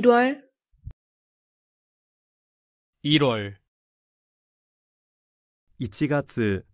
1월 1월 1月